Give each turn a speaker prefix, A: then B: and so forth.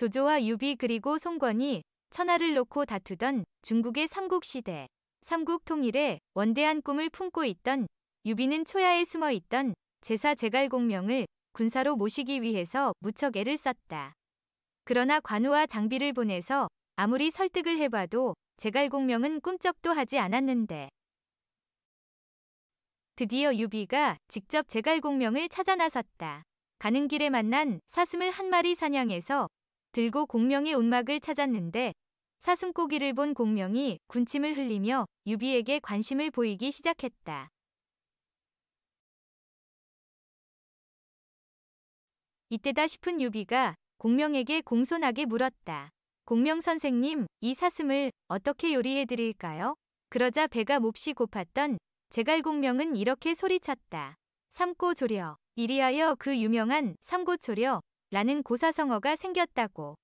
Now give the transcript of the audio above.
A: 조조와 유비 그리고 송권이 천하를 놓고 다투던 중국의 삼국 시대, 삼국 통일의 원대한 꿈을 품고 있던 유비는 초야에 숨어 있던 제사 제갈공명을 군사로 모시기 위해서 무척 애를 썼다. 그러나 관우와 장비를 보내서 아무리 설득을 해봐도 제갈공명은 꿈쩍도 하지 않았는데 드디어 유비가 직접 제갈공명을 찾아 나섰다. 가는 길에 만난 사슴을 한 마리 사냥해서 들고 공명의 움막을 찾았는데 사슴고기를 본 공명이 군침을 흘리며 유비에게 관심을 보이기 시작했다. 이때다 싶은 유비가 공명에게 공손하게 물었다. 공명 선생님, 이 사슴을 어떻게 요리해 드릴까요? 그러자 배가 몹시 고팠던 제갈공명은 이렇게 소리쳤다. 삼고조려, 이리하여 그 유명한 삼고조려 라는 고사성어가 생겼다고.